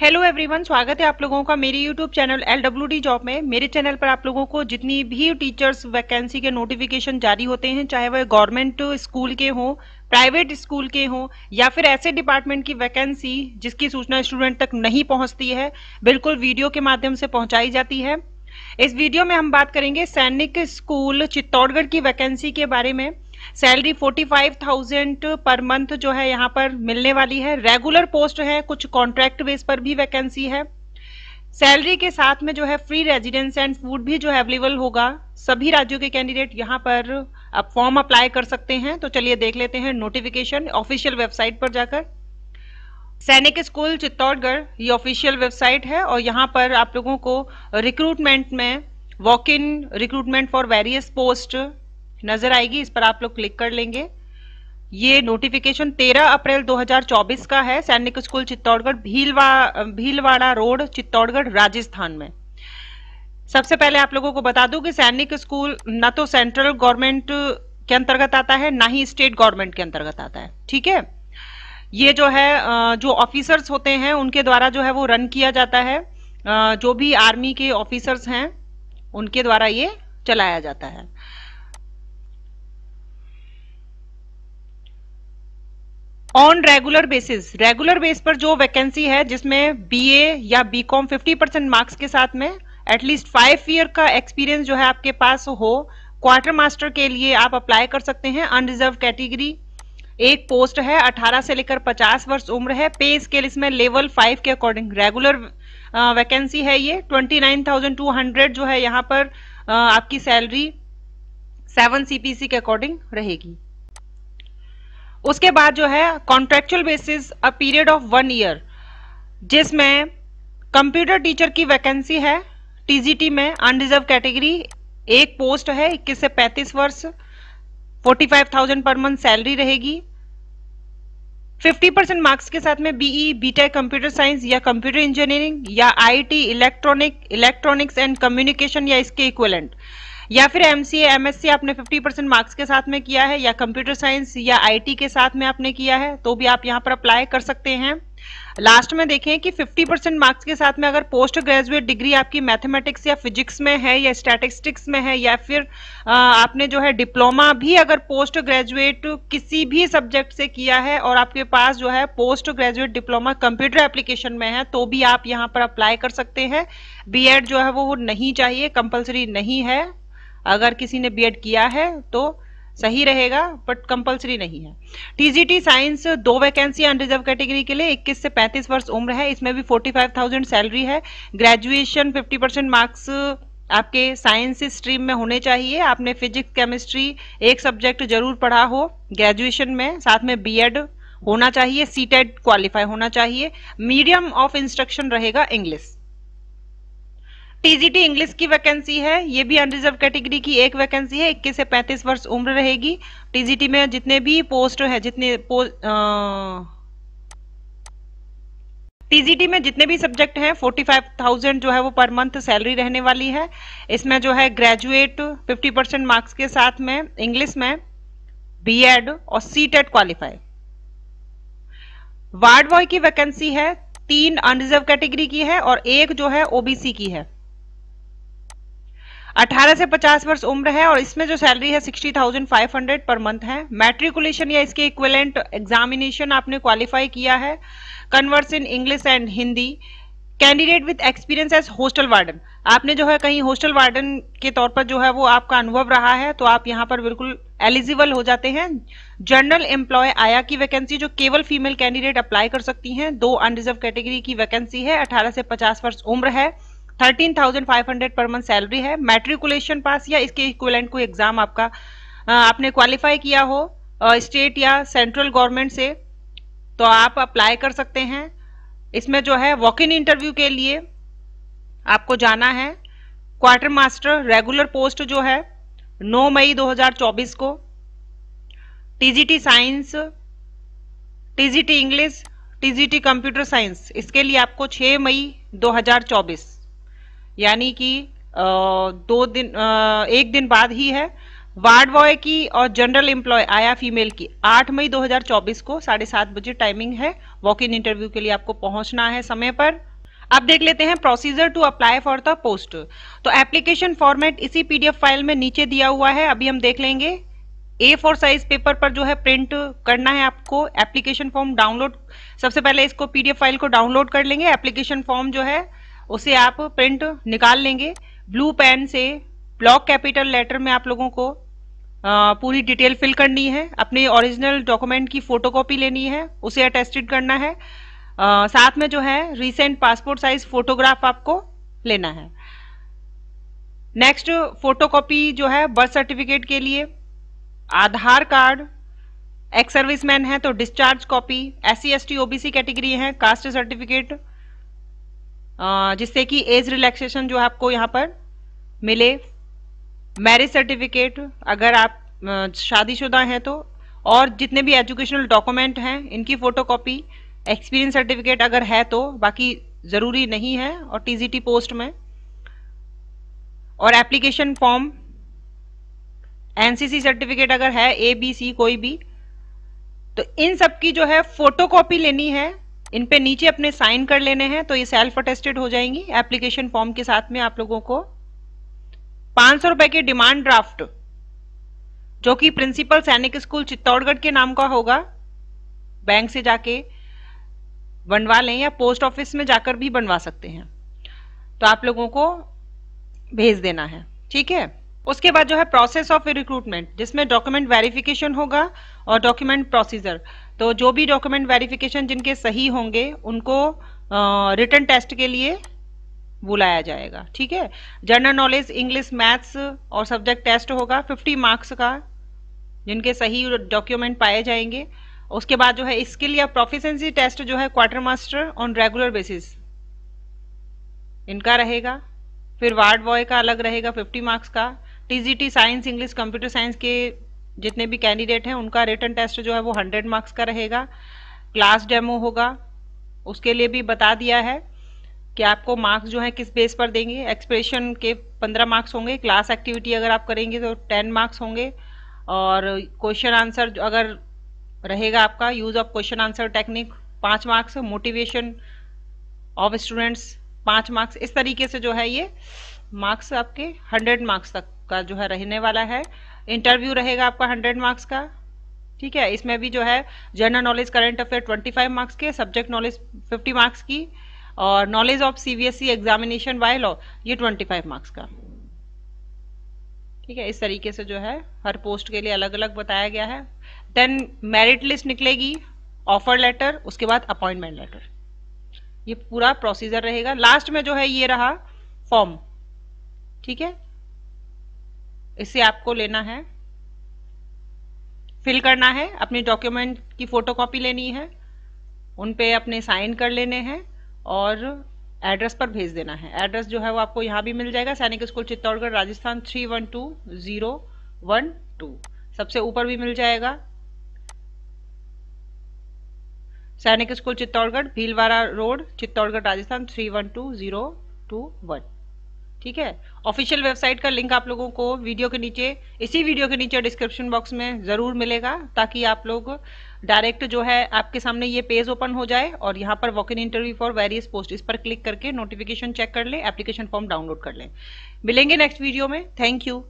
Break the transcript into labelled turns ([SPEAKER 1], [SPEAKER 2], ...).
[SPEAKER 1] hello everyone स्वागत है आप लोगों का मेरे YouTube channel L W D job में मेरे चैनल पर आप लोगों को जितनी भी टीचर्स वैकेंसी के नोटिफिकेशन जारी होते हैं चाहे वह गवर्नमेंट स्कूल के हों प्राइवेट स्कूल के हों या फिर ऐसे डिपार्टमेंट की वैकेंसी जिसकी सूचना स्टूडेंट तक नहीं पहुँचती है बिल्कुल वीडियो के माध्यम से पहुँचाई जाती है इस वीडियो में हम बात करेंगे सैनिक स्कूल चित्तौड़गढ़ की वैकेंसी के बारे में सैलरी 45,000 पर मंथ जो है यहाँ पर मिलने वाली है रेगुलर पोस्ट है कुछ कॉन्ट्रैक्ट बेस पर भी वैकेंसी है सैलरी के साथ में जो है फ्री रेजिडेंस एंड फूड भी जो है अवेलेबल होगा सभी राज्यों के कैंडिडेट यहाँ पर आप फॉर्म अप्लाई कर सकते हैं तो चलिए देख लेते हैं नोटिफिकेशन ऑफिशियल वेबसाइट पर जाकर सैनिक स्कूल चित्तौड़गढ़ ये ऑफिशियल वेबसाइट है और यहाँ पर आप लोगों को रिक्रूटमेंट में walk in recruitment for various post नजर आएगी इस पर आप लोग क्लिक कर लेंगे ये नोटिफिकेशन 13 अप्रैल 2024 का है सैनिक स्कूल चित्तौड़गढ़ भीलवा भीलवाड़ा रोड चित्तौड़गढ़ राजस्थान में सबसे पहले आप लोगों को बता दूं कि सैनिक स्कूल ना तो सेंट्रल गवर्नमेंट के अंतर्गत आता है ना ही स्टेट गवर्नमेंट के अंतर्गत आता है ठीक है ये जो है जो ऑफिसर्स होते हैं उनके द्वारा जो है वो रन किया जाता है जो भी आर्मी के ऑफिसर्स हैं उनके द्वारा ये चलाया जाता है on regular basis regular base पर जो वैकेंसी है जिसमें बीए या बीकॉम 50 परसेंट मार्क्स के साथ में एटलीस्ट फाइव ईयर का एक्सपीरियंस जो है आपके पास हो क्वार्टर मास्टर के लिए आप अप्लाई कर सकते हैं अनरिजर्व कैटेगरी एक पोस्ट है 18 से लेकर 50 वर्ष उम्र है पे स्केल इसमें लेवल फाइव के अकॉर्डिंग रेगुलर वैकेंसी है ये 29,200 जो है यहाँ पर आ, आपकी सैलरी सेवन सीपीसी के अकॉर्डिंग रहेगी उसके बाद जो है contractual basis a period of one year जिसमें कंप्यूटर टीचर की वैकेंसी है टीजीटी में अनरिजर्व कैटेगरी एक पोस्ट है इक्कीस से पैंतीस वर्ष forty five thousand per month salary रहेगी फिफ्टी परसेंट मार्क्स के साथ में बीई बीटेक कंप्यूटर साइंस या कंप्यूटर इंजीनियरिंग या IT electronic electronics and communication या इसके इक्वलेंट या फिर M C M S C आपने फिफ्टी परसेंट मार्क्स के साथ में किया है या कंप्यूटर साइंस या आई टी के साथ में आपने किया है तो भी आप यहाँ पर अप्लाई कर सकते हैं लास्ट में देखें कि 50 परसेंट मार्क्स के साथ में अगर पोस्ट ग्रेजुएट डिग्री आपकी मैथमेटिक्स या फिजिक्स में है या स्टैटिस्टिक्स में है या फिर आपने जो है डिप्लोमा भी अगर पोस्ट ग्रेजुएट किसी भी सब्जेक्ट से किया है और आपके पास जो है post graduate diploma computer application में है तो भी आप यहाँ पर अप्लाई कर सकते हैं बी जो है वो नहीं चाहिए कंपल्सरी नहीं है अगर किसी ने बीएड किया है तो सही रहेगा बट कंपलसरी नहीं है टीजीटी साइंस दो वैकेंसी अनरिजर्व कैटेगरी के लिए 21 से 35 वर्ष उम्र है इसमें भी 45,000 सैलरी है ग्रेजुएशन 50 परसेंट मार्क्स आपके साइंस स्ट्रीम में होने चाहिए आपने फिजिक्स केमिस्ट्री एक सब्जेक्ट जरूर पढ़ा हो ग्रेजुएशन में साथ में बी होना चाहिए सी क्वालिफाई e होना चाहिए मीडियम ऑफ इंस्ट्रक्शन रहेगा इंग्लिश टीजीटी इंग्लिश की वैकेंसी है ये भी अनरिजर्व कैटेगरी की एक वैकेंसी है इक्कीस से पैंतीस वर्ष उम्र रहेगी टीजीटी में जितने भी पोस्ट है जितने टीजीटी में जितने भी सब्जेक्ट हैं 45,000 जो है वो पर मंथ सैलरी रहने वाली है इसमें जो है ग्रेजुएट 50 परसेंट मार्क्स के साथ में इंग्लिश में बीएड और C TET qualify ward boy की वैकेंसी है तीन अनरिजर्व कैटेगरी की है और एक जो है ओबीसी की है 18 से 50 वर्ष उम्र है और इसमें जो सैलरी है 60,500 पर मंथ है मैट्रिकुलेशन या इसके इक्वेलेंट एग्जामिनेशन आपने क्वालिफाई किया है converse in English and Hindi candidate with experience age hostel warden आपने जो है कहीं होस्टल वार्डन के तौर पर जो है वो आपका अनुभव रहा है तो आप यहाँ पर बिल्कुल एलिजिबल हो जाते हैं जनरल एम्प्लॉय आया की वैकेंसी जो केवल फीमेल कैंडिडेट अप्लाई कर सकती हैं दो अनरिजर्व कैटेगरी की वैकेंसी है 18 से 50 वर्ष उम्र है thirteen thousand five hundred per month salary है मैट्रिकुलेशन पास या इसके इक्वलेंट कोई एग्जाम आपका आपने क्वालिफाई किया हो स्टेट या सेंट्रल गवर्नमेंट से तो आप अप्लाई कर सकते हैं इसमें जो है वॉक इन इंटरव्यू के लिए आपको जाना है क्वार्टर मास्टर रेगुलर पोस्ट जो है 9 मई 2024 को TGT science TGT English TGT computer science इसके लिए आपको 6 मई 2024 यानी कि दो दिन एक दिन बाद ही है वार्ड बॉय की और जनरल एम्प्लॉय आया फीमेल की 8 मई 2024 को साढ़े सात बजे टाइमिंग है वॉक इन इंटरव्यू के लिए आपको पहुंचना है समय पर अब देख लेते हैं procedure to apply for the post तो एप्लीकेशन फॉर्मेट इसी पीडीएफ फाइल में नीचे दिया हुआ है अभी हम देख लेंगे ए फोर साइज पेपर पर जो है प्रिंट करना है आपको एप्लीकेशन फॉर्म डाउनलोड सबसे पहले इसको पीडीएफ फाइल को डाउनलोड कर लेंगे एप्लीकेशन फॉर्म जो है उसे आप प्रिंट निकाल लेंगे ब्लू पेन से ब्लॉक कैपिटल लेटर में आप लोगों को आ, पूरी डिटेल फिल करनी है अपने ओरिजिनल डॉक्यूमेंट की फोटोकॉपी लेनी है उसे अटेस्टेड करना है आ, साथ में जो है रिसेंट पासपोर्ट साइज फोटोग्राफ आपको लेना है नेक्स्ट फोटोकॉपी जो है बर्थ सर्टिफिकेट के लिए आधार कार्ड एक्स सर्विसमैन है तो discharge copy S C S T OBC category है कास्ट सर्टिफिकेट जिससे कि एज रिलैक्सेशन जो आपको यहाँ पर मिले मैरिज सर्टिफिकेट अगर आप शादीशुदा हैं तो और जितने भी एजुकेशनल डॉक्यूमेंट हैं इनकी फ़ोटोकॉपी एक्सपीरियंस सर्टिफिकेट अगर है तो बाकी ज़रूरी नहीं है और टीजीटी पोस्ट में और एप्लीकेशन फॉर्म एनसीसी सर्टिफिकेट अगर है ए बी सी कोई भी तो इन सब की जो है फोटोकॉपी लेनी है इन पे नीचे अपने साइन कर लेने हैं तो ये सेल्फ अटेस्टेड हो जाएंगी एप्लीकेशन फॉर्म के साथ में आप लोगों को पांच सौ रुपए के डिमांड ड्राफ्ट जो कि प्रिंसिपल सैनिक स्कूल चित्तौड़गढ़ के नाम का होगा बैंक से जाके बनवा लें या पोस्ट ऑफिस में जाकर भी बनवा सकते हैं तो आप लोगों को भेज देना है ठीक है उसके बाद जो है प्रोसेस ऑफ रिक्रूटमेंट जिसमें डॉक्यूमेंट वेरिफिकेशन होगा और डॉक्यूमेंट प्रोसीजर तो जो भी डॉक्यूमेंट वेरिफिकेशन जिनके सही होंगे उनको रिटर्न टेस्ट के लिए बुलाया जाएगा ठीक है जनरल नॉलेज इंग्लिश मैथ्स और सब्जेक्ट टेस्ट होगा 50 मार्क्स का जिनके सही डॉक्यूमेंट पाए जाएंगे उसके बाद जो है स्किल या प्रोफिशेंसी टेस्ट जो है quarter master on regular basis इनका रहेगा फिर वार्ड बॉय का अलग रहेगा 50 मार्क्स का TGT science English computer science के जितने भी कैंडिडेट हैं उनका रिटर्न टेस्ट जो है वो हंड्रेड मार्क्स का रहेगा क्लास डेमो होगा उसके लिए भी बता दिया है कि आपको मार्क्स जो है किस बेस पर देंगे एक्सप्रेशन के पंद्रह मार्क्स होंगे क्लास एक्टिविटी अगर आप करेंगे तो टेन मार्क्स होंगे और क्वेश्चन आंसर अगर रहेगा आपका use of question answer technique पाँच मार्क्स मोटिवेशन ऑफ स्टूडेंट्स पाँच मार्क्स इस तरीके से जो है ये मार्क्स आपके हंड्रेड मार्क्स तक का जो है रहने वाला है इंटरव्यू रहेगा आपका हंड्रेड मार्क्स का ठीक है इसमें भी जो है general knowledge current affair twenty five marks के सब्जेक्ट नॉलेज फिफ्टी मार्क्स की और knowledge of CBSE examination bylaw ये ट्वेंटी फाइव मार्क्स का ठीक है इस तरीके से जो है हर पोस्ट के लिए अलग अलग बताया गया है देन मेरिट लिस्ट निकलेगी ऑफर लेटर उसके बाद अपॉइंटमेंट लेटर ये पूरा प्रोसीजर रहेगा लास्ट में जो है ये रहा फॉर्म ठीक है इसे आपको लेना है फिल करना है अपने डॉक्यूमेंट की फ़ोटोकॉपी लेनी है उन पे अपने साइन कर लेने हैं और एड्रेस पर भेज देना है एड्रेस जो है वो आपको यहाँ भी मिल जाएगा Sainik school Chittorgarh Rajasthan three one two zero one two सबसे ऊपर भी मिल जाएगा Sainik school Chittorgarh Bhilwara road Chittorgarh Rajasthan three one two zero two one ठीक है ऑफिशियल वेबसाइट का लिंक आप लोगों को वीडियो के नीचे इसी वीडियो के नीचे डिस्क्रिप्शन बॉक्स में ज़रूर मिलेगा ताकि आप लोग डायरेक्ट जो है आपके सामने ये पेज ओपन हो जाए और यहाँ पर walk in interview for various post इस पर क्लिक करके नोटिफिकेशन चेक कर लें एप्लीकेशन फॉर्म डाउनलोड कर लें मिलेंगे नेक्स्ट वीडियो में थैंक यू